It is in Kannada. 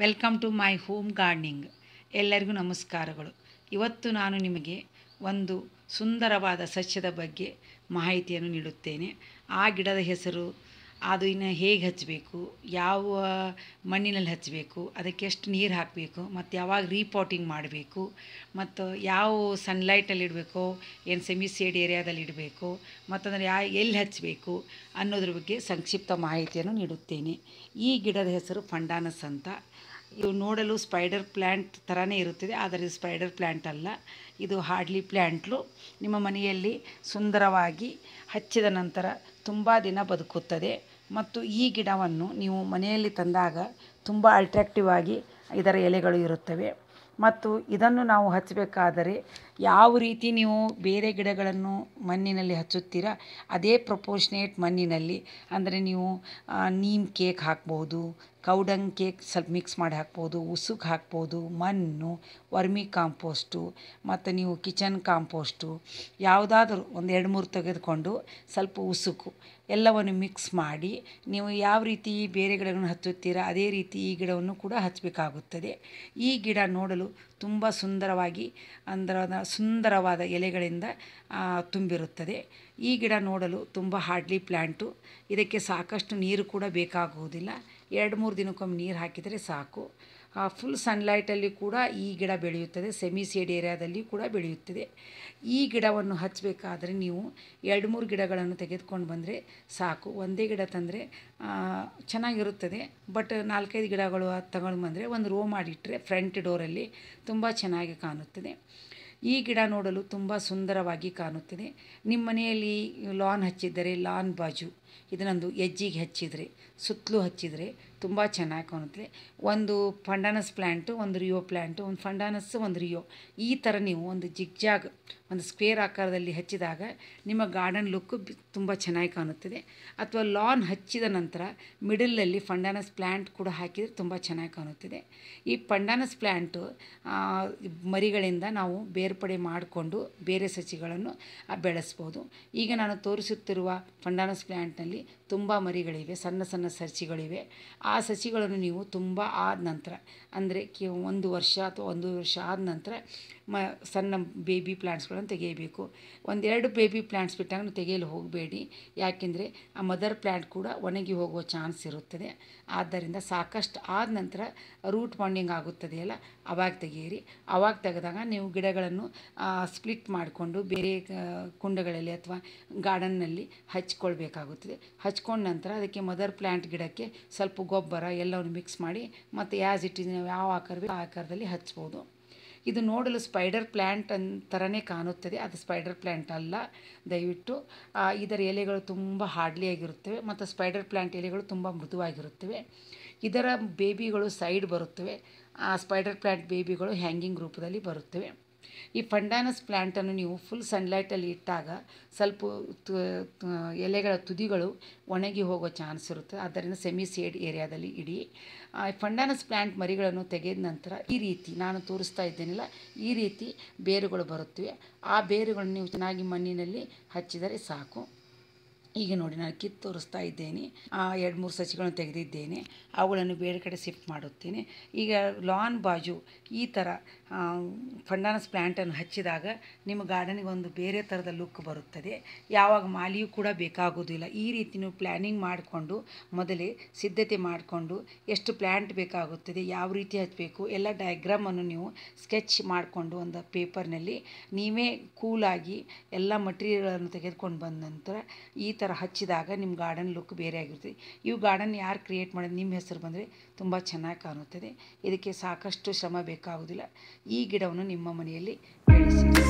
welcome to my home gardening ಎಲ್ಲರಿಗೂ ನಮಸ್ಕಾರಗಳು ಇವತ್ತು ನಾನು ನಿಮಗೆ ಒಂದು ಸುಂದರವಾದ ಸಸ್ಯದ ಬಗ್ಗೆ ಮಾಹಿತಿಯನ್ನು ನೀಡುತ್ತೇನೆ ಆ ಗಿಡದ ಹೆಸರು ಅದು ಇನ್ನು ಹೇಗೆ ಹಚ್ಚಬೇಕು ಯಾವ ಮಣ್ಣಿನಲ್ಲಿ ಹಚ್ಚಬೇಕು ಅದಕ್ಕೆ ಎಷ್ಟು ನೀರು ಹಾಕಬೇಕು ಮತ್ತು ಯಾವಾಗ ರೀಪಾಟಿಂಗ್ ಮಾಡಬೇಕು ಮತ್ತು ಯಾವ ಸನ್ಲೈಟಲ್ಲಿ ಇಡಬೇಕು ಏನು ಸೆಮಿ ಸೇಡ್ ಏರಿಯಾದಲ್ಲಿ ಇಡಬೇಕು ಅದನ್ನು ಯಾ ಎಲ್ಲಿ ಹಚ್ಚಬೇಕು ಅನ್ನೋದ್ರ ಬಗ್ಗೆ ಸಂಕ್ಷಿಪ್ತ ಮಾಹಿತಿಯನ್ನು ನೀಡುತ್ತೇನೆ ಈ ಗಿಡದ ಹೆಸರು ಫಂಡಾನಸ್ ಅಂತ ಇವು ನೋಡಲು ಸ್ಪೈಡರ್ ಪ್ಲ್ಯಾಂಟ್ ಥರನೇ ಇರುತ್ತದೆ ಆದರೆ ಇದು ಸ್ಪೈಡರ್ ಪ್ಲ್ಯಾಂಟ್ ಅಲ್ಲ ಇದು ಹಾರ್ಡ್ಲಿ ಪ್ಲ್ಯಾಂಟ್ಲು ನಿಮ್ಮ ಮನೆಯಲ್ಲಿ ಸುಂದರವಾಗಿ ಹಚ್ಚಿದ ನಂತರ ತುಂಬ ದಿನ ಬದುಕುತ್ತದೆ ಮತ್ತು ಈ ಗಿಡವನ್ನು ನೀವು ಮನೆಯಲ್ಲಿ ತಂದಾಗ ತುಂಬ ಅಟ್ರ್ಯಾಕ್ಟಿವ್ ಆಗಿ ಇದರ ಎಲೆಗಳು ಇರುತ್ತವೆ ಮತ್ತು ಇದನ್ನು ನಾವು ಹಚ್ಚಬೇಕಾದರೆ ಯಾವ ರೀತಿ ನೀವು ಬೇರೆ ಗಿಡಗಳನ್ನು ಮಣ್ಣಿನಲ್ಲಿ ಹಚ್ಚುತ್ತೀರ ಅದೇ ಪ್ರೊಪೋರ್ಷನೇಟ್ ಮಣ್ಣಿನಲ್ಲಿ ಅಂದರೆ ನೀವು ನೀಮ್ ಕೇಕ್ ಹಾಕ್ಬೋದು ಕೌಡಂಗ್ ಕೇಕ್ ಸ್ವಲ್ಪ ಮಿಕ್ಸ್ ಮಾಡಿ ಹಾಕ್ಬೋದು ಉಸುಕು ಹಾಕ್ಬೋದು ಮಣ್ಣು ವರ್ಮಿ ಕಾಂಪೋಸ್ಟು ಮತ್ತು ನೀವು ಕಿಚನ್ ಕಾಂಪೋಸ್ಟು ಯಾವುದಾದ್ರೂ ಒಂದು ಎರಡು ಮೂರು ತೆಗೆದುಕೊಂಡು ಸ್ವಲ್ಪ ಉಸುಕು ಎಲ್ಲವನ್ನು ಮಿಕ್ಸ್ ಮಾಡಿ ನೀವು ಯಾವ ರೀತಿ ಬೇರೆ ಗಿಡಗಳನ್ನು ಹಚ್ಚುತ್ತೀರಾ ಅದೇ ರೀತಿ ಈ ಗಿಡವನ್ನು ಕೂಡ ಹಚ್ಚಬೇಕಾಗುತ್ತದೆ ಈ ಗಿಡ ನೋಡಲು ತುಂಬ ಸುಂದರವಾಗಿ ಅಂದರ ಸುಂದರವಾದ ಎಲೆಗಳಿಂದ ತುಂಬಿರುತ್ತದೆ ಈ ಗಿಡ ನೋಡಲು ತುಂಬ ಹಾರ್ಡ್ಲಿ ಪ್ಲ್ಯಾಂಟು ಇದಕ್ಕೆ ಸಾಕಷ್ಟು ನೀರು ಕೂಡ ಬೇಕಾಗುವುದಿಲ್ಲ ಎರಡು ಮೂರು ದಿನಕ್ಕೊಮ್ಮೆ ನೀರು ಹಾಕಿದರೆ ಸಾಕು ಆ ಫುಲ್ ಸನ್ಲೈಟಲ್ಲಿ ಕೂಡ ಈ ಗಿಡ ಬೆಳೆಯುತ್ತದೆ ಸೆಮಿ ಸೇಡ್ ಏರಿಯಾದಲ್ಲಿ ಕೂಡ ಬೆಳೆಯುತ್ತದೆ ಈ ಗಿಡವನ್ನು ಹಚ್ಚಬೇಕಾದ್ರೆ ನೀವು ಎರಡು ಮೂರು ಗಿಡಗಳನ್ನು ತೆಗೆದುಕೊಂಡು ಬಂದರೆ ಸಾಕು ಒಂದೇ ಗಿಡ ತಂದರೆ ಚೆನ್ನಾಗಿರುತ್ತದೆ ಬಟ್ ನಾಲ್ಕೈದು ಗಿಡಗಳು ತಗೊಂಡು ಬಂದರೆ ಒಂದು ರೋ ಮಾಡಿಟ್ಟರೆ ಫ್ರಂಟ್ ಡೋರಲ್ಲಿ ತುಂಬ ಚೆನ್ನಾಗಿ ಕಾಣುತ್ತದೆ ಈ ಗಿಡ ನೋಡಲು ತುಂಬ ಸುಂದರವಾಗಿ ಕಾಣುತ್ತದೆ ನಿಮ್ಮ ಮನೆಯಲ್ಲಿ ಲಾನ್ ಹಚ್ಚಿದ್ದರೆ ಲಾನ್ ಬಾಜು ಇದನ್ನೊಂದು ಹೆಜ್ಜಿಗೆ ಹಚ್ಚಿದರೆ ಸುತ್ತಲೂ ಹಚ್ಚಿದರೆ ತುಂಬ ಚೆನ್ನಾಗಿ ಕಾಣುತ್ತೆ ಒಂದು ಫಂಡಾನಸ್ ಪ್ಲ್ಯಾಂಟು ಒಂದು ರಿಯೋ ಪ್ಲ್ಯಾಂಟು ಒಂದು ಫಂಡಾನಸ್ ಒಂದು ರಿಯೋ ಈ ಥರ ನೀವು ಒಂದು ಜಿಗ್ಜಾಗ್ ಒಂದು ಸ್ಕ್ವೇರ್ ಆಕಾರದಲ್ಲಿ ಹಚ್ಚಿದಾಗ ನಿಮ್ಮ ಗಾರ್ಡನ್ ಲುಕ್ ತುಂಬ ಚೆನ್ನಾಗಿ ಕಾಣುತ್ತದೆ ಅಥವಾ ಲಾನ್ ಹಚ್ಚಿದ ನಂತರ ಮಿಡಲಲ್ಲಿ ಫಂಡಾನಸ್ ಪ್ಲ್ಯಾಂಟ್ ಕೂಡ ಹಾಕಿದರೆ ತುಂಬ ಚೆನ್ನಾಗಿ ಕಾಣುತ್ತದೆ ಈ ಫಂಡಾನಸ್ ಪ್ಲ್ಯಾಂಟು ಮರಿಗಳಿಂದ ನಾವು ಬೇರ್ಪಡೆ ಮಾಡಿಕೊಂಡು ಬೇರೆ ಸಸಿಗಳನ್ನು ಬೆಳೆಸ್ಬೋದು ಈಗ ನಾನು ತೋರಿಸುತ್ತಿರುವ ಫಂಡಾನಸ್ ಪ್ಲ್ಯಾಂಟ್ ನಲ್ಲಿ ತುಂಬ ಮರಿಗಳಿವೆ ಸಣ್ಣ ಸಣ್ಣ ಸಸಿಗಳಿವೆ ಆ ಸಸಿಗಳನ್ನು ನೀವು ತುಂಬ ಆದ ನಂತರ ಅಂದರೆ ಕೆ ಒಂದು ವರ್ಷ ಅಥವಾ ಒಂದು ವರ್ಷ ಆದ ನಂತರ ಮ ಸಣ್ಣ ಬೇಬಿ ಪ್ಲ್ಯಾಂಟ್ಸ್ಗಳನ್ನು ತೆಗೆಯಬೇಕು ಒಂದೆರಡು ಬೇಬಿ ಪ್ಲ್ಯಾಂಟ್ಸ್ ಬಿಟ್ಟಾಗ ತೆಗೆಯಲು ಹೋಗಬೇಡಿ ಯಾಕೆಂದರೆ ಆ ಮದರ್ ಪ್ಲ್ಯಾಂಟ್ ಕೂಡ ಒಣಗಿ ಹೋಗುವ ಚಾನ್ಸ್ ಇರುತ್ತದೆ ಆದ್ದರಿಂದ ಸಾಕಷ್ಟು ಆದ ನಂತರ ರೂಟ್ ಬಾಂಡಿಂಗ್ ಆಗುತ್ತದೆಯಲ್ಲ ಅವಾಗ ತೆಗೆಯಿರಿ ಅವಾಗ ತೆಗೆದಾಗ ನೀವು ಗಿಡಗಳನ್ನು ಸ್ಪ್ಲಿಟ್ ಮಾಡಿಕೊಂಡು ಬೇರೆ ಕುಂಡಗಳಲ್ಲಿ ಅಥವಾ ಗಾರ್ಡನ್ನಲ್ಲಿ ಹಚ್ಕೊಳ್ಬೇಕಾಗುತ್ತದೆ ಹಚ್ತೀವಿ ಹಚ್ಕೊಂಡ ನಂತರ ಅದಕ್ಕೆ ಮದರ್ ಪ್ಲ್ಯಾಂಟ್ ಗಿಡಕ್ಕೆ ಸ್ವಲ್ಪ ಗೊಬ್ಬರ ಎಲ್ಲವನ್ನು ಮಿಕ್ಸ್ ಮಾಡಿ ಮತ್ತು ಯಾಸ್ ಇಟ್ ಈಸ್ ನಾವು ಯಾವ ಆಕಾರ ಆ ಆಕಾರದಲ್ಲಿ ಹಚ್ಬೋದು ಇದು ನೋಡಲು ಸ್ಪೈಡರ್ ಪ್ಲ್ಯಾಂಟ್ ಅನ್ ಥರನೇ ಕಾಣುತ್ತದೆ ಅದು ಸ್ಪೈಡರ್ ಪ್ಲ್ಯಾಂಟ್ ಅಲ್ಲ ದಯವಿಟ್ಟು ಇದರ ಎಲೆಗಳು ತುಂಬ ಆಗಿರುತ್ತವೆ ಮತ್ತು ಸ್ಪೈಡರ್ ಪ್ಲ್ಯಾಂಟ್ ಎಲೆಗಳು ತುಂಬ ಮೃದುವಾಗಿರುತ್ತವೆ ಇದರ ಬೇಬಿಗಳು ಸೈಡ್ ಬರುತ್ತವೆ ಆ ಸ್ಪೈಡರ್ ಪ್ಲ್ಯಾಂಟ್ ಬೇಬಿಗಳು ಹ್ಯಾಂಗಿಂಗ್ ರೂಪದಲ್ಲಿ ಬರುತ್ತವೆ ಈ ಫಂಡಾನಸ್ ಪ್ಲ್ಯಾಂಟನ್ನು ನೀವು ಫುಲ್ ಸನ್ಲೈಟಲ್ಲಿ ಇಟ್ಟಾಗ ಸ್ವಲ್ಪ ಎಲೆಗಳ ತುದಿಗಳು ಒಣಗಿ ಹೋಗೋ ಚಾನ್ಸ್ ಇರುತ್ತೆ ಆದ್ದರಿಂದ ಸೆಮಿ ಸೇಡ್ ಏರಿಯಾದಲ್ಲಿ ಇಡಿ ಫಂಡಾನಸ್ ಪ್ಲ್ಯಾಂಟ್ ಮರಿಗಳನ್ನು ತೆಗೆದ ನಂತರ ಈ ರೀತಿ ನಾನು ತೋರಿಸ್ತಾ ಇದ್ದೇನಿಲ್ಲ ಈ ರೀತಿ ಬೇರುಗಳು ಬರುತ್ತವೆ ಆ ಬೇರುಗಳನ್ನು ನೀವು ಚೆನ್ನಾಗಿ ಮಣ್ಣಿನಲ್ಲಿ ಹಚ್ಚಿದರೆ ಸಾಕು ಈಗ ನೋಡಿ ನಾನು ಕಿತ್ತು ತೋರಿಸ್ತಾ ಇದ್ದೇನೆ ಎರಡು ಮೂರು ಸಸಿಗಳನ್ನು ತೆಗೆದಿದ್ದೇನೆ ಅವುಗಳನ್ನು ಬೇರೆ ಕಡೆ ಶಿಫ್ಟ್ ಮಾಡುತ್ತೇನೆ ಈಗ ಲಾನ್ ಬಾಜು ಈ ಥರ ಫಂಡಾನಸ್ ಪ್ಲ್ಯಾಂಟನ್ನು ಹಚ್ಚಿದಾಗ ನಿಮ್ಮ ಗಾರ್ಡನಿಗೆ ಒಂದು ಬೇರೆ ಥರದ ಲುಕ್ ಬರುತ್ತದೆ ಯಾವಾಗ ಮಾಲಿಯೂ ಕೂಡ ಬೇಕಾಗೋದಿಲ್ಲ ಈ ರೀತಿ ನೀವು ಪ್ಲ್ಯಾನಿಂಗ್ ಮಾಡಿಕೊಂಡು ಮೊದಲೇ ಸಿದ್ಧತೆ ಮಾಡಿಕೊಂಡು ಎಷ್ಟು ಪ್ಲ್ಯಾಂಟ್ ಬೇಕಾಗುತ್ತದೆ ಯಾವ ರೀತಿ ಹಚ್ಚಬೇಕು ಎಲ್ಲ ಡಯಾಗ್ರಾಮನ್ನು ನೀವು ಸ್ಕೆಚ್ ಮಾಡಿಕೊಂಡು ಒಂದು ಪೇಪರ್ನಲ್ಲಿ ನೀವೇ ಕೂಲಾಗಿ ಎಲ್ಲ ಮಟೀರಿಯಲನ್ನು ತೆಗೆದುಕೊಂಡು ಬಂದ ನಂತರ ಈ ಥರ ಥರ ಹಚ್ಚಿದಾಗ ನಿಮ್ಮ ಗಾರ್ಡನ್ ಲುಕ್ ಬೇರೆ ಆಗಿರ್ತದೆ ಇವು ಗಾರ್ಡನ್ ಯಾರು ಕ್ರಿಯೇಟ್ ಮಾಡೋದು ನಿಮ್ಮ ಹೆಸರು ಬಂದರೆ ತುಂಬ ಚೆನ್ನಾಗಿ ಕಾಣುತ್ತದೆ ಇದಕ್ಕೆ ಸಾಕಷ್ಟು ಶ್ರಮ ಬೇಕಾಗುವುದಿಲ್ಲ ಈ ಗಿಡವನ್ನು ನಿಮ್ಮ ಮನೆಯಲ್ಲಿ ಬೆಳೆಸಿ